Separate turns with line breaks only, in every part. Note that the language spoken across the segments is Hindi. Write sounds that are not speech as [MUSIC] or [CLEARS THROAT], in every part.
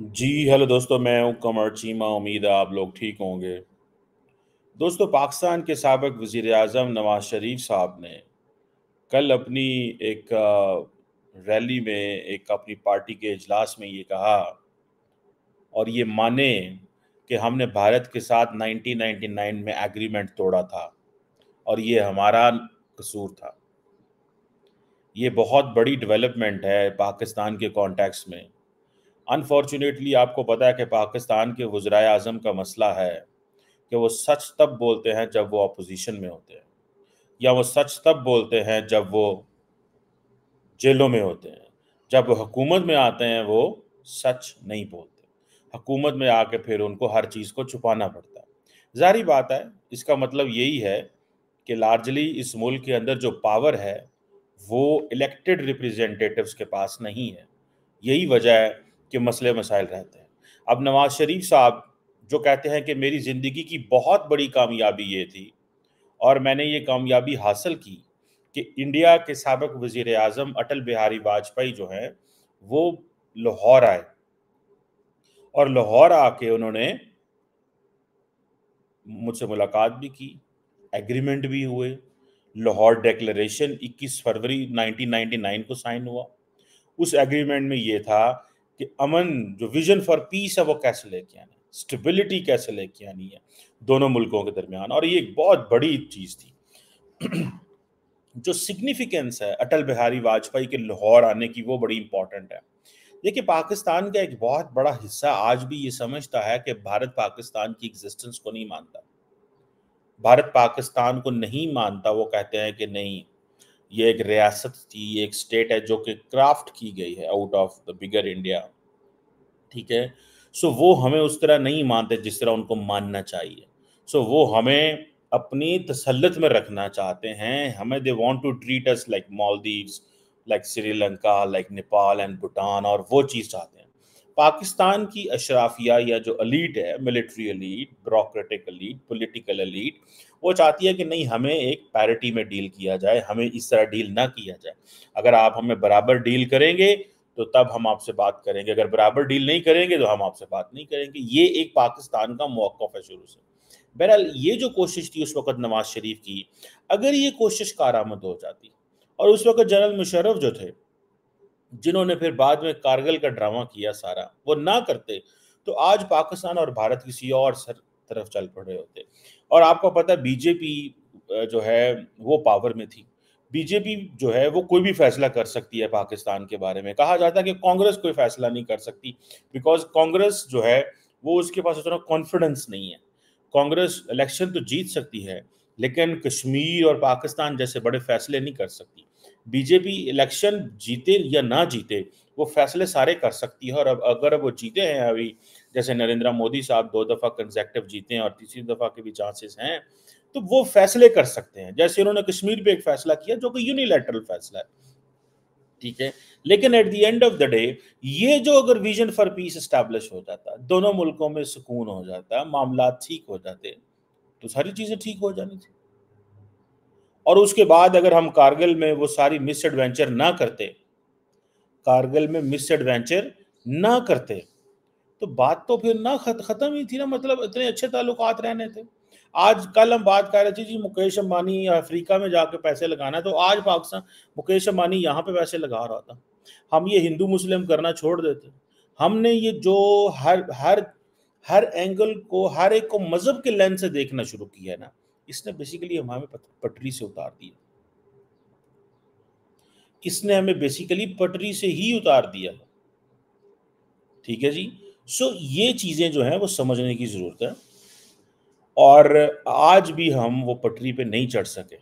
जी हेलो दोस्तों मैं हूं कमर चीमा उम्मीद है आप लोग ठीक होंगे दोस्तों पाकिस्तान के सबक वज़ी अजम नवाज शरीफ साहब ने कल अपनी एक रैली में एक अपनी पार्टी के अजलास में ये कहा और ये माने कि हमने भारत के साथ 1999 में एग्रीमेंट तोड़ा था और ये हमारा कसूर था ये बहुत बड़ी डेवलपमेंट है पाकिस्तान के कॉन्टेक्स्ट में अनफॉर्चुनेटली आपको पता है कि पाकिस्तान के वज्रा अजम का मसला है कि वो सच तब बोलते हैं जब वो अपोजिशन में होते हैं या वो सच तब बोलते हैं जब वो जेलों में होते हैं जब वो हुकूमत में आते हैं वो सच नहीं बोलते हुकूमत में आके फिर उनको हर चीज़ को छुपाना पड़ता है जारी बात है इसका मतलब यही है कि लार्जली इस मुल्क के अंदर जो पावर है वो इलेक्टेड रिप्रेजेंटेटिव्स के पास नहीं है यही वजह है के मसले मसाइल रहते हैं अब नवाज शरीफ साहब जो कहते हैं कि मेरी ज़िंदगी की बहुत बड़ी कामयाबी ये थी और मैंने ये कामयाबी हासिल की कि इंडिया के सबक वज़ी अजम अटल बिहारी वाजपेयी जो हैं वो लाहौर आए और लाहौर आके उन्होंने मुझसे मुलाकात भी की एग्रीमेंट भी हुए लाहौर डेक्लेशन 21 फरवरी 1999 को साइन हुआ उस एग्रीमेंट में ये था कि अमन जो विजन फॉर पीस है वो कैसे लेके आनी है स्टेबिलिटी कैसे लेके आनी है दोनों मुल्कों के दरमियान और ये एक बहुत बड़ी चीज़ थी [CLEARS THROAT] जो सिग्निफिकेंस है अटल बिहारी वाजपेयी के लाहौर आने की वो बड़ी इंपॉर्टेंट है देखिए पाकिस्तान का एक बहुत बड़ा हिस्सा आज भी ये समझता है कि भारत पाकिस्तान की एग्जिस्टेंस को नहीं मानता भारत पाकिस्तान को नहीं मानता वो कहते हैं कि नहीं ये एक रियासत थी ये एक स्टेट है जो कि क्राफ्ट की गई है out of the bigger India ठीक है सो वो हमें उस तरह नहीं मानते जिस तरह उनको मानना चाहिए सो वो हमें अपनी तसलत में रखना चाहते हैं हमें they want to treat us like Maldives like Sri Lanka like Nepal and Bhutan और वो चीज़ चाहते हैं पाकिस्तान की अशराफिया या जो अलीट है military elite bureaucratic elite political elite वो चाहती है कि नहीं हमें एक पैरिटी में डील किया जाए हमें इस तरह डील ना किया जाए अगर आप हमें बराबर डील करेंगे तो तब हम आपसे बात करेंगे अगर बराबर डील नहीं करेंगे तो हम आपसे बात नहीं करेंगे ये एक पाकिस्तान का मौक़ है शुरू से बहरहाल ये जो कोशिश थी उस वक़्त नवाज शरीफ की अगर ये कोशिश कार हो जाती और उस वक़्त जनरल मुशरफ जो थे जिन्होंने फिर बाद में कारगिल का ड्रामा किया सारा वो ना करते तो आज पाकिस्तान और भारत किसी और सर तरफ चल पड़े होते और आपको पता है बीजेपी जो है वो पावर में थी बीजेपी जो है वो कोई भी फैसला कर सकती है पाकिस्तान के बारे में कहा जाता है कि कांग्रेस कोई फैसला नहीं कर सकती बिकॉज कांग्रेस जो है वो उसके पास उतना कॉन्फिडेंस नहीं है कांग्रेस इलेक्शन तो जीत सकती है लेकिन कश्मीर और पाकिस्तान जैसे बड़े फैसले नहीं कर सकती बीजेपी इलेक्शन जीते या ना जीते वो फैसले सारे कर सकती है और अब अगर वो जीते हैं अभी जैसे नरेंद्र मोदी साहब दो दफ़ा कंजेक्टिव जीते हैं और तीसरी दफ़ा के भी चांसेस हैं तो वो फैसले कर सकते हैं जैसे उन्होंने कश्मीर पे एक फैसला किया जो कि यूनिलेटरल फैसला है ठीक है लेकिन at the end of the day ये जो अगर विजन फॉर पीस स्टैब्लिश हो जाता दोनों मुल्कों में सुकून हो जाता मामला ठीक हो जाते तो सारी चीज़ें ठीक हो जानी थी और उसके बाद अगर हम कारगिल में वो सारी मिस एडवेंचर ना करते कारगिल में मिस एडवेंचर ना करते तो बात तो फिर ना खत ख़त्म ही थी ना मतलब इतने अच्छे ताल्लुक रहने थे आज कल हम बात कर रहे थे जी मुकेश अंबानी अफ्रीका में जाके पैसे लगाना तो आज पाकिस्तान मुकेश अंबानी यहाँ पे पैसे लगा रहा था हम ये हिंदू मुस्लिम करना छोड़ देते हमने ये जो हर हर हर एंगल को हर एक को मज़हब के लेंस से देखना शुरू किया है ना इसने बेसिकली हमें पटरी से उतार दिया इसने हमें बेसिकली पटरी से ही उतार दिया ठीक है जी सो so, ये चीज़ें जो हैं वो समझने की ज़रूरत है और आज भी हम वो पटरी पे नहीं चढ़ सके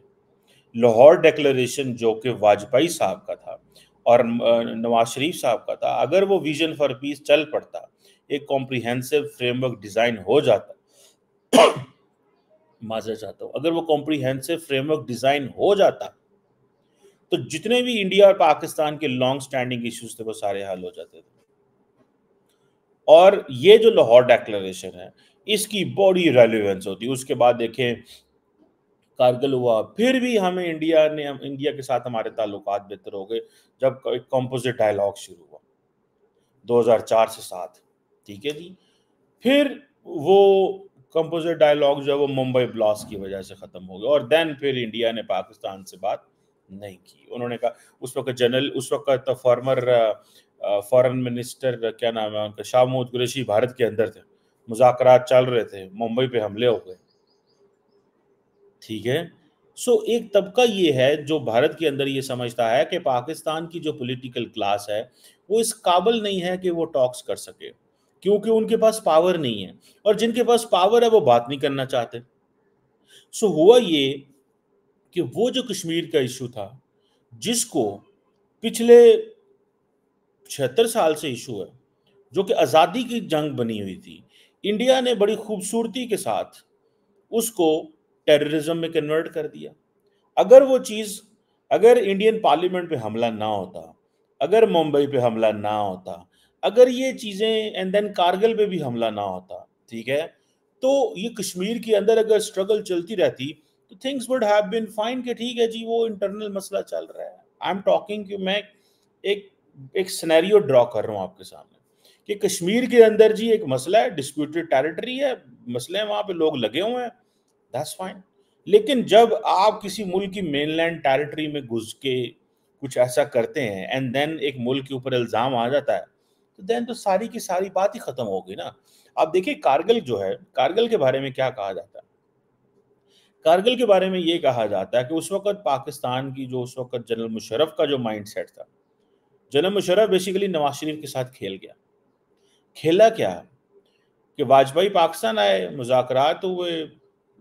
लाहौर डेक्लेशन जो कि वाजपेयी साहब का था और नवाज शरीफ साहब का था अगर वो विजन फॉर पीस चल पड़ता एक कॉम्प्रिहेंसिव फ्रेमवर्क डिज़ाइन हो जाता माजरा चाहता हूँ अगर वो कॉम्प्रीहेंसिव फ्रेमवर्क डिज़ाइन हो जाता तो जितने भी इंडिया और पाकिस्तान के लॉन्ग स्टैंडिंग इश्यूज थे वो सारे हल हो जाते थे और ये जो लाहौर डेक्लेशन है इसकी बड़ी रेलिवेंस होती है उसके बाद देखें कारगिल हुआ फिर भी हमें इंडिया ने हम इंडिया के साथ हमारे ताल्लुक बेहतर हो गए जब एक कॉम्पोजिट डायलॉग शुरू हुआ 2004 से साथ ठीक है जी फिर वो कंपोजिट डायलॉग जो है वो मुंबई ब्लास्ट की वजह से ख़त्म हो गया और देन फिर इंडिया ने पाकिस्तान से बात नहीं की उन्होंने कहा उस वक्त जनरल उस वक्त तो फॉर्मर फॉरेन मिनिस्टर क्या नाम है उनका शाह महमूद कुरेशी भारत के अंदर थे मुजाकर चल रहे थे मुंबई पे हमले हो गए ठीक है सो एक तबका ये है जो भारत के अंदर ये समझता है कि पाकिस्तान की जो पॉलिटिकल क्लास है वो इस काबिल नहीं है कि वो टॉक्स कर सके क्योंकि उनके पास पावर नहीं है और जिनके पास पावर है वो बात नहीं करना चाहते सो हुआ ये कि वो जो कश्मीर का इशू था जिसको पिछले छिहत्तर साल से इशू है जो कि आज़ादी की जंग बनी हुई थी इंडिया ने बड़ी खूबसूरती के साथ उसको टेररिज्म में कन्वर्ट कर दिया अगर वो चीज़ अगर इंडियन पार्लियामेंट पे हमला ना होता अगर मुंबई पे हमला ना होता अगर ये चीज़ें एंड देन कारगिल पे भी हमला ना होता ठीक है तो ये कश्मीर के अंदर अगर स्ट्रगल चलती रहती तो things would have been fine कि ठीक है जी वो इंटरनल मसला चल रहा है आई एम टॉकिंग कि मैं एक एक सिनेरियो ड्रॉ कर रहा हूँ आपके सामने कि कश्मीर के अंदर जी एक मसला है डिस्प्यूटेड टेरिटरी है मसले हैं वहाँ पे लोग लगे हुए हैं दैट्स फाइन लेकिन जब आप किसी मुल्क की मेनलैंड टेरिटरी में घुस के कुछ ऐसा करते हैं एंड देन एक मुल्क के ऊपर इल्ज़ाम आ जाता है तो देन तो सारी की सारी बात ही खत्म हो गई ना आप देखिए कारगिल जो है कारगिल के बारे में क्या कहा जाता है कारगिल के बारे में ये कहा जाता है कि उस वक्त पाकिस्तान की जो उस वक्त जनरल मुशरफ का जो माइंड सेट था जनरल मुशरफ बेसिकली नवाज शरीफ के साथ खेल गया खेला क्या कि वाजपेयी पाकिस्तान आए मुजाकर हुए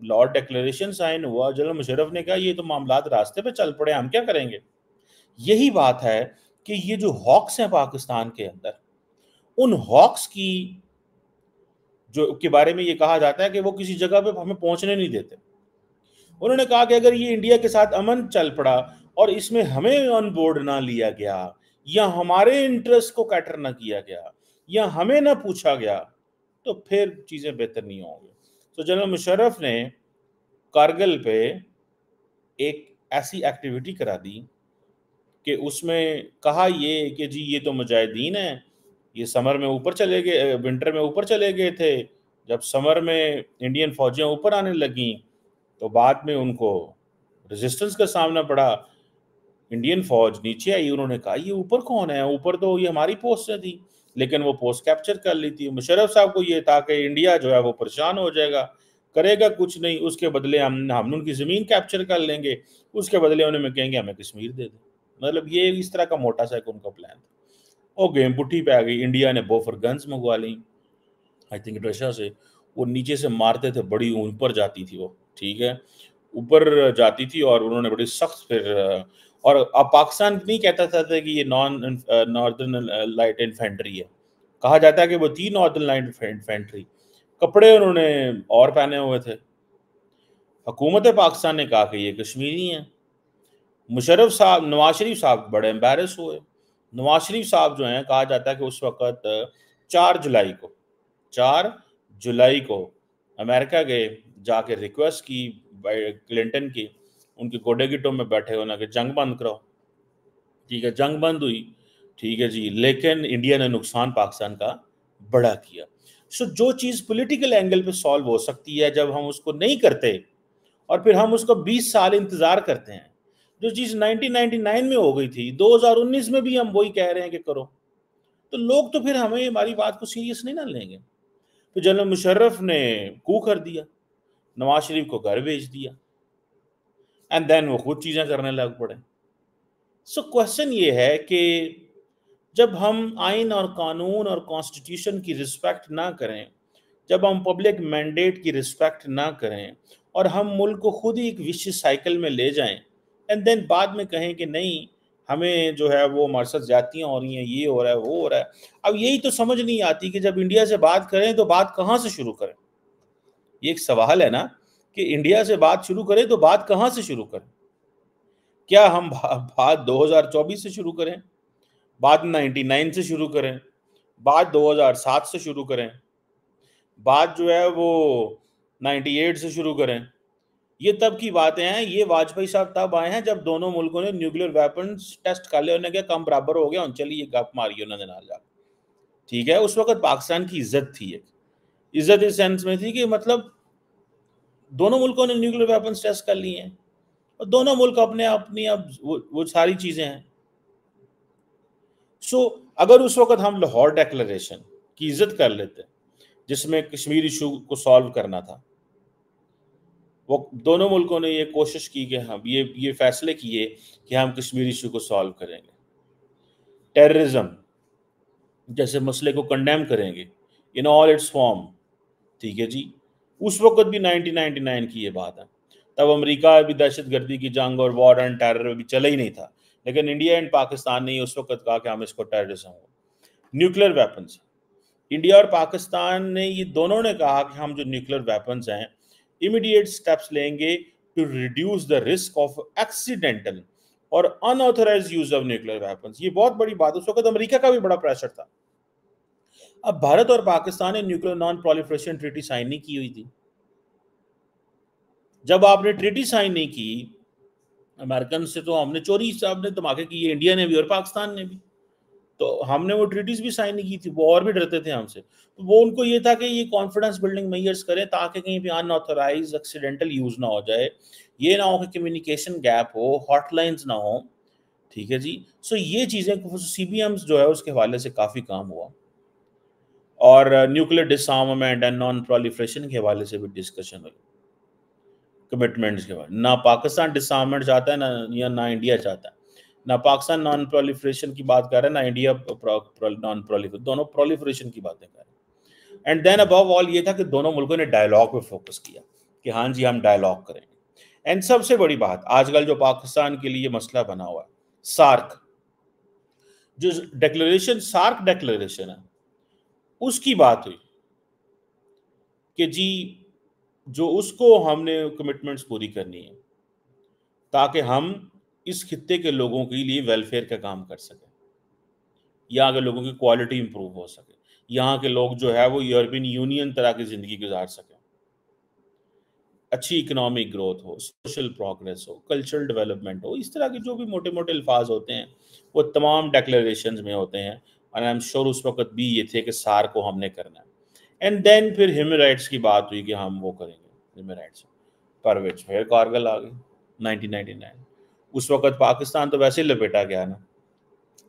लॉर्ड डिक्लेरेशन साइन हुआ जनरल मुशरफ ने कहा ये तो मामला रास्ते पे चल पड़े हम क्या करेंगे यही बात है कि ये जो हॉक्स हैं पाकिस्तान के अंदर उन हॉक्स की जो के बारे में ये कहा जाता है कि वो किसी जगह पे हमें पहुंचने नहीं देते उन्होंने कहा कि अगर ये इंडिया के साथ अमन चल पड़ा और इसमें हमें ऑन बोर्ड ना लिया गया या हमारे इंटरेस्ट को कैटर ना किया गया या हमें ना पूछा गया तो फिर चीज़ें बेहतर नहीं होंगी तो जनरल मुशर्रफ ने कारगिल पे एक ऐसी एक्टिविटी करा दी कि उसमें कहा ये कि जी ये तो मुजाहिदीन है ये समर में ऊपर चले गए विंटर में ऊपर चले गए थे जब समर में इंडियन फ़ौजियाँ ऊपर आने लगी तो बाद में उनको रेजिस्टेंस का सामना पड़ा इंडियन फौज नीचे आई उन्होंने कहा ये ऊपर कौन है ऊपर तो ये हमारी पोस्ट से थी लेकिन वो पोस्ट कैप्चर कर ली थी मुशरफ साहब को ये था कि इंडिया जो है वो परेशान हो जाएगा करेगा कुछ नहीं उसके बदले हम हम उनकी ज़मीन कैप्चर कर लेंगे उसके बदले उन्हें कहेंगे हमें कश्मीर दे दो मतलब ये इस तरह का मोटा सा उनका प्लान था और गेम पुट्टी पे आ गई इंडिया ने बोफर गन्स मंगवा ली आई थिंक रशिया से वो नीचे से मारते थे बड़ी ऊपर जाती थी वो ठीक है ऊपर जाती थी और उन्होंने बड़ी सख्त फिर और अब पाकिस्तान नहीं कहता था, था कि ये नॉन नॉर्दर्न लाइट इन्फेंट्री है कहा जाता है कि वो थी नॉर्दर्न लाइट इन्फेंट्री कपड़े उन्होंने और पहने हुए थे हुकूमत पाकिस्तान ने कहा कि ये कश्मीरी हैं मुशरफ साहब नवाज शरीफ साहब बड़े एम्बेरस हुए नवाज शरीफ साहब जो हैं कहा जाता है कि उस वक्त चार जुलाई को चार जुलाई को अमेरिका गए जाके रिक्वेस्ट की क्लिंटन की उनके गोडे गिटों में बैठे होना कि जंग बंद कराओ ठीक है जंग बंद हुई ठीक है जी लेकिन इंडिया ने नुकसान पाकिस्तान का बड़ा किया सो जो चीज़ पॉलिटिकल एंगल पे सॉल्व हो सकती है जब हम उसको नहीं करते और फिर हम उसको 20 साल इंतज़ार करते हैं जो चीज 1999 में हो गई थी 2019 में भी हम वही कह रहे हैं कि करो तो लोग तो फिर हमें हमारी बात को सीरियस नहीं ना लेंगे तो जनरल मुशर्रफ ने कू कर दिया नवाज शरीफ को घर भेज दिया एंड देन वो खुद चीज़ें करने लग पड़े सो क्वेश्चन ये है कि जब हम आइन और कानून और कॉन्स्टिट्यूशन की रिस्पेक्ट ना करें जब हम पब्लिक मैंडेट की रिस्पेक्ट ना करें और हम मुल्क को खुद ही एक विश्व साइकिल में ले जाएं एंड देन बाद में कहें कि नहीं हमें जो है वो हमारे साथ जातियाँ हो रही हैं ये हो रहा है वो हो रहा है अब यही तो समझ नहीं आती कि जब इंडिया से बात करें तो बात कहाँ से शुरू करें ये एक सवाल है ना कि इंडिया से बात शुरू करें तो बात कहाँ से शुरू करें क्या हम बात 2024 से शुरू करें बात 99 से शुरू करें बात 2007 से शुरू करें बात जो है वो 98 से शुरू करें ये तब की बातें हैं ये वाजपेयी साहब तब आए हैं जब दोनों मुल्कों ने न्यूक्लियर वेपन टेस्ट कर लिया उन्होंने कहा कम बराबर हो गया चलिए ये गप मारी उन्होंने नाल जाकर ठीक है उस वक्त पाकिस्तान की इज्जत थी एक इज्जत इस सेंस में थी कि मतलब दोनों मुल्कों ने न्यूक्लियर वेपन टेस्ट कर लिए हैं और दोनों मुल्क अपने अपनी अब वो, वो सारी चीज़ें हैं सो अगर उस वक्त हम लाहौर डेक्लरेशन की इज्जत कर लेते जिसमें कश्मीर इशू को सॉल्व करना था वो दोनों मुल्कों ने ये कोशिश की कि हम ये ये फैसले किए कि हम कश्मीर इशू को सॉल्व करेंगे टेररिज्म जैसे मसले को कंडेम करेंगे इन ऑल इट्स फॉर्म ठीक है जी उस वक्त भी 1999 की ये बात है तब अमेरिका भी दहशत गर्दी की जंग और वॉर एंड टेरर भी चला ही नहीं था लेकिन इंडिया एंड पाकिस्तान ने उस वक्त कहा कि हम इसको टेररिज्म हो न्यूक्लियर वेपन्स इंडिया और पाकिस्तान ने ये दोनों ने कहा कि हम जो न्यूक्लियर वेपन्स हैं इमीडिएट स्टेप्स लेंगे to reduce the risk of accidental और unauthorised use of nuclear weapon ये बहुत बड़ी बात उस वक्त अमेरिका का भी बड़ा प्रेशर था अब भारत और पाकिस्तान ने nuclear non proliferation treaty sign नहीं की हुई थी जब आपने ट्रीटी साइन नहीं की अमेरिकन से तो हमने चोरी ने धमाके किए इंडिया ने भी और पाकिस्तान ने भी तो हमने वो ट्रीटीज भी साइन नहीं की थी वो और भी डरते थे हमसे तो वो उनको ये था कि ये कॉन्फिडेंस बिल्डिंग मैयर्स करें ताकि कहीं भी अनऑथोराइज एक्सीडेंटल यूज़ ना हो जाए ये ना हो कि कम्युनिकेशन गैप हो हॉटलाइंस ना हो ठीक है जी सो ये चीज़ें सी बी एम्स जो है उसके हवाले से काफ़ी काम हुआ और nuclear disarmament and non proliferation के हवाले से भी डिस्कशन हुई कमिटमेंट्स के बारे ना पाकिस्तान डिसमेंट चाहता है ना या ना इंडिया चाहता है ना पाकिस्तान नॉन प्रोलिफ्रेशन की बात कर रहे हैं ना इंडिया नॉन प्रोलिफ्रेशन दोनों प्रोलिफ्रेशन की बातें कर रहे हैं एंड देन अबव ऑल ये था कि दोनों मुल्कों ने डायलॉग पे फोकस किया कि हाँ जी हम डायलॉग करेंगे एंड सबसे बड़ी बात आजकल जो पाकिस्तान के लिए मसला बना हुआ है सार्क जो डेक्लेरेशन सार्क डेक्लेरेशन है उसकी बात हुई कि जी जो उसको हमने कमिटमेंट्स पूरी करनी है ताकि हम इस खत्े के लोगों के लिए वेलफेयर का काम कर सके यहाँ के लोगों की क्वालिटी इंप्रूव हो सके यहाँ के लोग जो है वो यूरोपियन यूनियन तरह की ज़िंदगी गुजार सके अच्छी इकोनॉमिक ग्रोथ हो सोशल प्रोग्रेस हो कल्चरल डेवलपमेंट हो इस तरह के जो भी मोटे मोटे अल्फाज होते हैं वो तमाम डेक्लेशन में होते हैं और आई एम श्योर उस वक्त भी ये थे कि सार को हमने करना है एंड देन फिर ह्यूमन राइट्स की बात हुई कि हम वो करेंगे ह्यूमन राइट्स पर विच फिर आ गई नाइनटीन नाइनटी नाइन उस वक्त पाकिस्तान तो वैसे ही लपेटा गया ना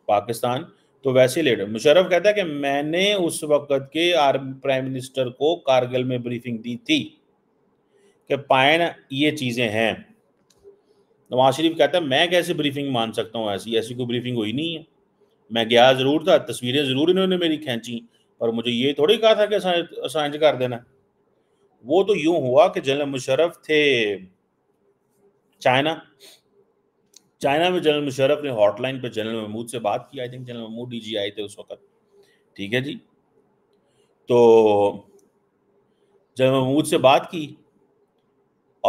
पाकिस्तान तो वैसे ही लेट मुशरफ कहता है कि मैंने उस वक्त के आर्मी प्राइम मिनिस्टर को कारगिल में ब्रीफिंग दी थी कि पायन ये चीज़ें हैं नवाज शरीफ कहता है मैं कैसे ब्रीफिंग मान सकता हूँ ऐसी ऐसी कोई ब्रीफिंग हुई नहीं है मैं गया ज़रूर था तस्वीरें ज़रूर इन्होंने मेरी खींची पर मुझे ये थोड़ी कहा था कि असांज कर देना वो तो यूं हुआ कि जनरल मुशरफ थे चाइना चाइना में जनरल मुशरफ ने हॉटलाइन पर जनरल महमूद से बात की I think general Mahmood D आए थे उस वक्त ठीक है जी तो जनरल महमूद से बात की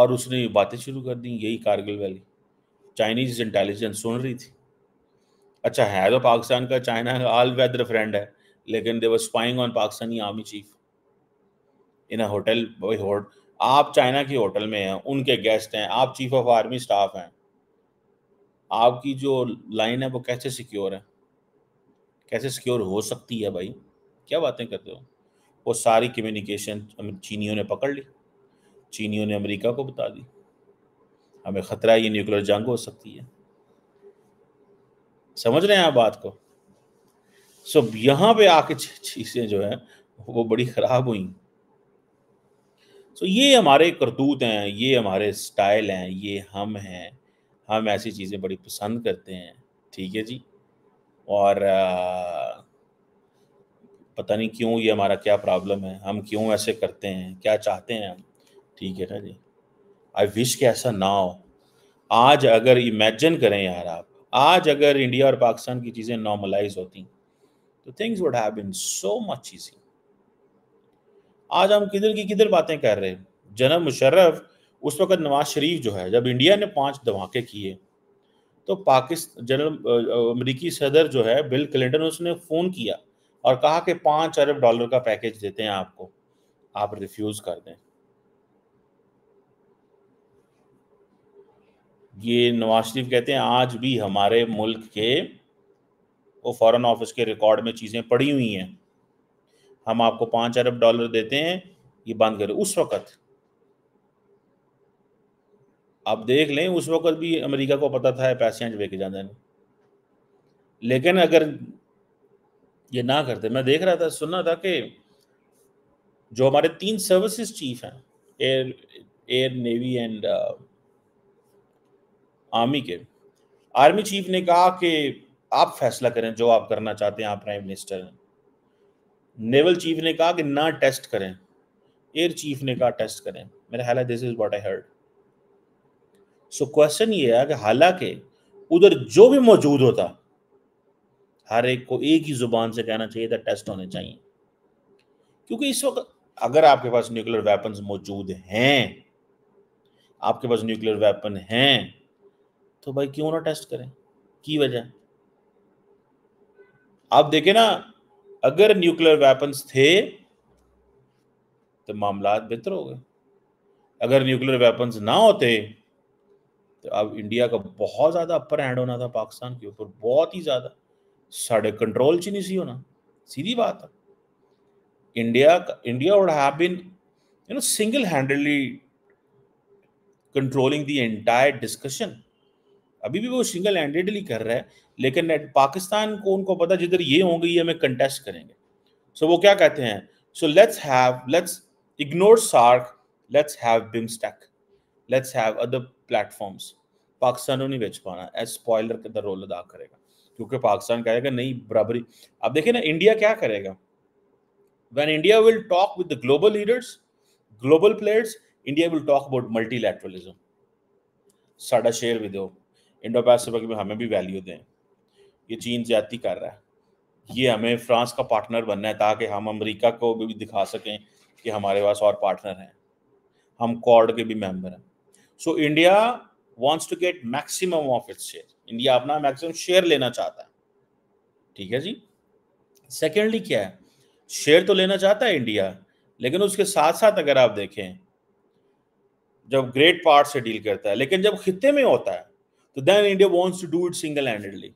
और उसने बातें शुरू कर दी यही कारगिल वाली चाइनीज इंटेलिजेंस सुन रही थी अच्छा है तो पाकिस्तान का चाइना ऑल वेदर फ्रेंड है लेकिन they were spying on Pakistani army chief in a hotel आप चाइना के होटल में हैं उनके गेस्ट हैं आप चीफ ऑफ आर्मी स्टाफ हैं आपकी जो लाइन है वो कैसे सिक्योर है कैसे सिक्योर हो सकती है भाई क्या बातें करते हो वो सारी कम्युनिकेशन चीनियों ने पकड़ ली चीनियों ने अमेरिका को बता दी हमें ख़तरा ये न्यूक्लियर जंग हो सकती है समझ रहे हैं आप बात को सो यहां पे आके चीज़ें जो है वो बड़ी ख़राब हुई सो ये हमारे करतूत हैं ये हमारे स्टाइल हैं ये हम हैं हम ऐसी चीज़ें बड़ी पसंद करते हैं ठीक है जी और आ, पता नहीं क्यों ये हमारा क्या प्रॉब्लम है हम क्यों ऐसे करते हैं क्या चाहते हैं हम ठीक है ना जी आई विश कि ऐसा ना हो आज अगर इमेजिन करें यार आप आज अगर इंडिया और पाकिस्तान की चीज़ें नॉर्मलाइज होती तो things would have been so much easy आज हम किधर की किधर बातें कर रहे हैं जनाब मुशर्रफ उस वक्त नवाज शरीफ जो है जब इंडिया ने पांच धमाके किए तो पाकिस्तान जनरल अमरीकी सदर जो है बिल क्लिंटन उसने फ़ोन किया और कहा कि पाँच अरब डॉलर का पैकेज देते हैं आपको आप रिफ्यूज़ कर दें ये नवाज शरीफ कहते हैं आज भी हमारे मुल्क के वो फॉरेन ऑफिस के रिकॉर्ड में चीज़ें पड़ी हुई हैं हम आपको पाँच अरब डॉलर देते हैं ये बंद करें उस वक्त आप देख लें उस वक्त भी अमेरिका को पता था पैसेंट वे के जाने लेकिन अगर ये ना करते मैं देख रहा था सुना था कि जो हमारे तीन सर्विसेज चीफ हैं air air navy and army के आर्मी चीफ ने कहा कि आप फैसला करें जो आप करना चाहते हैं आप प्राइम मिनिस्टर हैं नेवल चीफ ने कहा कि ना टेस्ट करें एयर चीफ ने कहा टेस्ट करें मेरा ख्याल है this is what I heard so question ये है कि हालांकि उधर जो भी मौजूद होता हर एक को एक ही जुबान से कहना चाहिए था टेस्ट होने चाहिए क्योंकि इस वक्त अगर आपके पास न्यूक्लियर वेपन मौजूद हैं आपके पास न्यूक्लियर वेपन हैं तो भाई क्यों ना टेस्ट करें की वजह आप देखें ना अगर न्यूक्लियर वेपन्स थे तो मामला बेहतर हो गए अगर न्यूक्लियर वेपन्स ना होते अब इंडिया का बहुत ज़्यादा अपर हैंड होना था पाकिस्तान के ऊपर बहुत ही ज़्यादा साढ़े कंट्रोल च नहीं सी होना सीधी बात है इंडिया का India would have been you know single handedly controlling the entire discussion अभी भी वो सिंगल हैंडेडली कर रहा है लेकिन पाकिस्तान को उनको पता जिधर ये होंगे ये हमें कंटेस्ट करेंगे सो so, वो क्या कहते हैं so let's have let's ignore SAARC let's have BIMSTEC let's have other platforms Pakistan को नहीं बेच पाना एज स्पॉयलर का रोल अदा करेगा क्योंकि पाकिस्तान कहेगा नहीं बराबरी अब देखिए ना इंडिया क्या करेगा when India will talk with global leaders global players India india will talk about multilateralism साडा शेयर भी दो इंडो पैसिफिक में हमें भी वैल्यू दें ये चीन ज्यादा कर रहा है ये हमें फ्रांस का पार्टनर बनना है ताकि हम अमेरिका को भी दिखा सकें कि हमारे पास और पार्टनर हैं हम कॉर्ड के भी मेंबर हैं so India wants to get maximum of its share India अपना मैक्सिमम शेयर लेना चाहता है ठीक है जी सेकेंडली क्या है शेयर तो लेना चाहता है इंडिया लेकिन उसके साथ साथ अगर आप देखें जब ग्रेट पार्ट से डील करता है लेकिन जब खिते में होता है तो then India wants to do it single handedly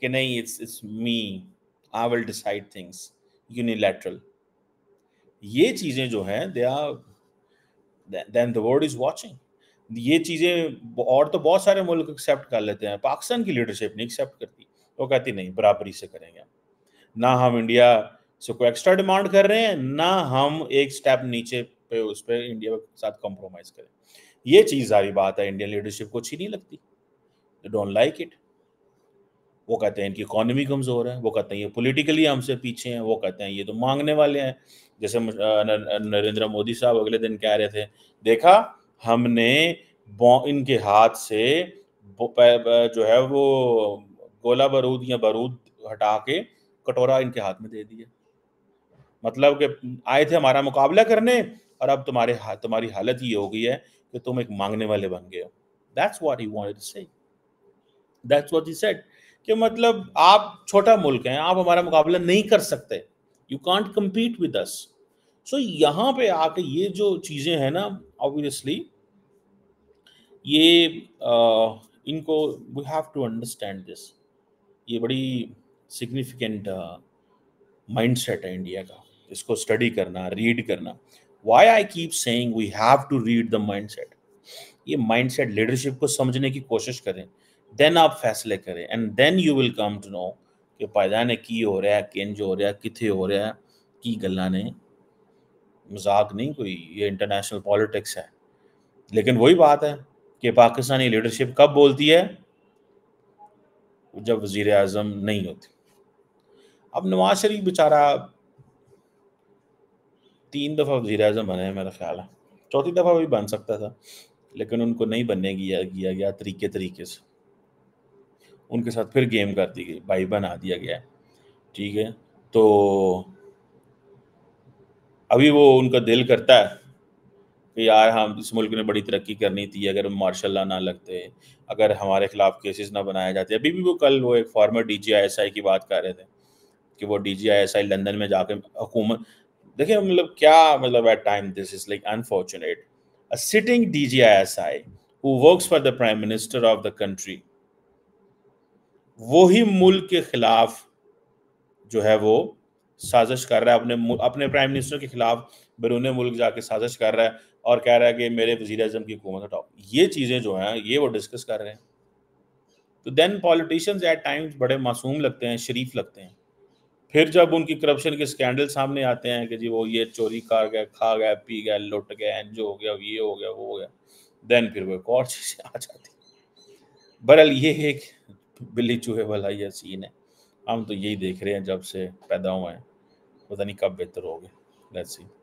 कि नहीं it's it's me I will decide things unilateral ये चीज़ें जो हैं they are then the world is watching ये चीज़ें और तो बहुत सारे मुल्क एक्सेप्ट कर लेते हैं पाकिस्तान की लीडरशिप नहीं एक्सेप्ट करती वो कहती नहीं बराबरी से करेंगे ना हम इंडिया से कोई एक्स्ट्रा डिमांड कर रहे हैं ना हम एक स्टेप नीचे पे उस पर इंडिया के साथ कॉम्प्रोमाइज़ करें ये चीज़ सारी बात है इंडियन लीडरशिप को अच्छी नहीं लगती डोंट लाइक इट वो कहते हैं इनकी इकोनॉमी कमज़ोर है वो कहते हैं ये पोलिटिकली हमसे पीछे हैं वो कहते हैं ये तो मांगने वाले हैं जैसे नरेंद्र मोदी साहब अगले दिन कह रहे थे देखा हमने इनके हाथ से जो है वो गोला बारूद या बारूद हटा के कटोरा इनके हाथ में दे दिया मतलब कि आए थे हमारा मुकाबला करने और अब तुम्हारे हाथ तुम्हारी हालत ये हो गई है कि तुम एक मांगने वाले बन गए हो that's what you want say that's what he कि मतलब आप छोटा मुल्क हैं आप हमारा मुकाबला नहीं कर सकते you can't compete with us so यहाँ पे आके ये जो चीज़ें हैं ना ऑब्वियसली ये आ, इनको we have to understand this ये बड़ी सिग्निफिकेंट माइंड सेट है इंडिया का इसको स्टडी करना रीड करना why I keep saying we have to read the mindset ये माइंड सेट लीडरशिप को समझने की कोशिश करें देन आप फैसले करें and then you will come to know कि पायदान ने की हो रहा है किंज हो रहा है कितने हो रहा है की गल ने मजाक नहीं कोई ये इंटरनेशनल पॉलिटिक्स है लेकिन वही बात है कि पाकिस्तानी लीडरशिप कब बोलती है जब वजीर अजम नहीं होती अब नवाज शरीफ बेचारा तीन दफ़ा वजी अजम बने हैं मेरा ख्याल है चौथी दफ़ा भी बन सकता था लेकिन उनको नहीं बनने किया गया तरीके तरीके से उनके साथ फिर गेम कर दी गई भाई बना दिया गया ठीक है तो अभी वो उनका दिल करता है कि यार हम इस मुल्क ने बड़ी तरक्की करनी थी अगर मार्शल ना लगते अगर हमारे खिलाफ केसेस ना बनाए जाते अभी भी वो कल वो एक फॉर्मर डी जी आई की बात कर रहे थे कि वो डी जी लंदन में जाके हुकूमत देखिए मतलब क्या मतलब at time this is like unfortunate a sitting D G I S I who work for the prime minister of the country वो ही मुल्क के खिलाफ जो है वो साजिश कर रहा है अपने अपने प्राइम मिनिस्टर के खिलाफ बैरून मुल्क जाके साजिश कर रहा है और कह रहा है कि मेरे वजीर अजम की हुकूमत हटाओ ये चीज़ें जो हैं ये वो डिस्कस कर रहे हैं तो देन पॉलिटिशियंस एट टाइम्स बड़े मासूम लगते हैं शरीफ लगते हैं फिर जब उनकी करप्शन के स्कैंडल सामने आते हैं कि जी वो ये चोरी कर गए खा गए पी गए लुट गए जो हो गया ये हो गया वो हो गया देन फिर वो एक और चीज़ें [LAUGHS] आ जाती बहरहाल ये एक बिल्ली चूहे वाला यह सीन है हम तो यही देख रहे हैं जब से पैदा हुए हैं पता नहीं कब बेहतर हो गए लेट्स सी